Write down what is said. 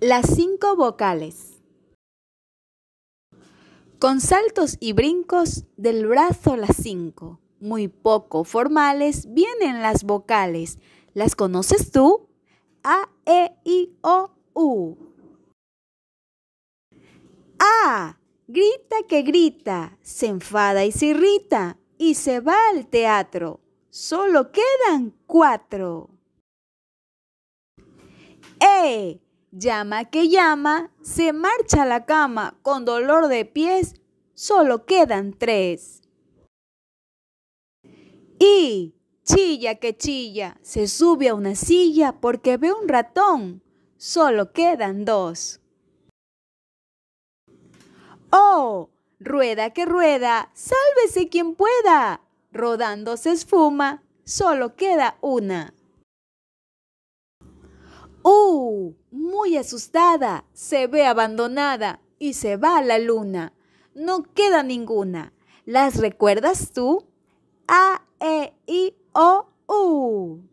Las cinco vocales. Con saltos y brincos del brazo las cinco, muy poco formales, vienen las vocales. ¿Las conoces tú? A, E, I, O, U. A. Grita que grita, se enfada y se irrita y se va al teatro. Solo quedan cuatro. E Llama que llama, se marcha a la cama con dolor de pies, solo quedan tres. Y chilla que chilla, se sube a una silla porque ve un ratón, solo quedan dos. ¡Oh! Rueda que rueda, sálvese quien pueda. Rodando se esfuma, solo queda una muy asustada, se ve abandonada y se va a la luna. No queda ninguna. ¿Las recuerdas tú? A, E, I, O, U.